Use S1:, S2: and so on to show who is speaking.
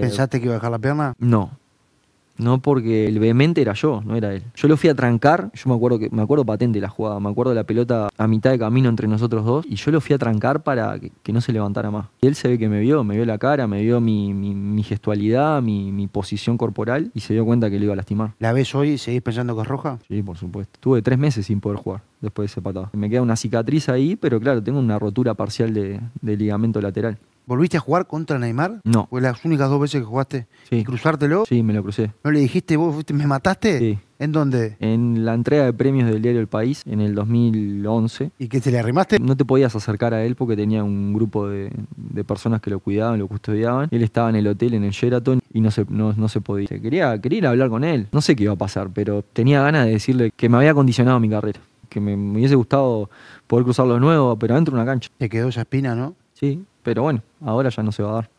S1: Eh, ¿Pensaste que iba a dejar la pierna?
S2: No. No, porque el vehemente era yo, no era él. Yo lo fui a trancar, yo me acuerdo que me acuerdo patente la jugada, me acuerdo de la pelota a mitad de camino entre nosotros dos, y yo lo fui a trancar para que, no se levantara más. Y él se ve que me vio, me vio la cara, me vio mi, gestualidad, mi, posición corporal, y se dio cuenta que lo iba a lastimar. ¿La ves hoy y seguís pensando que es roja? Sí, por supuesto. Tuve tres meses sin poder jugar después de ese patado. Me queda una cicatriz ahí, pero claro, tengo una
S3: rotura parcial de, de ligamento lateral. ¿Volviste a jugar contra Neymar? No. Fue las únicas dos veces que jugaste. Sí. ¿Y cruzártelo? Sí, me lo crucé. ¿No le dijiste, vos me mataste? Sí. ¿En dónde? En la entrega de premios del diario El País en el 2011. ¿Y qué, te le arrimaste? No te podías
S2: acercar a él porque tenía un grupo de, personas que lo cuidaban, lo custodiaban. Él estaba en el hotel, en el Sheraton, y no se, no, se podía. Quería, quería ir a hablar con él. No sé qué iba a pasar, pero tenía ganas de decirle que me había condicionado mi carrera. Que me, hubiese gustado poder cruzarlo de nuevo, pero dentro de una cancha. Te quedó esa espina, ¿no? Sí, pero bueno, ahora ya no se va a dar.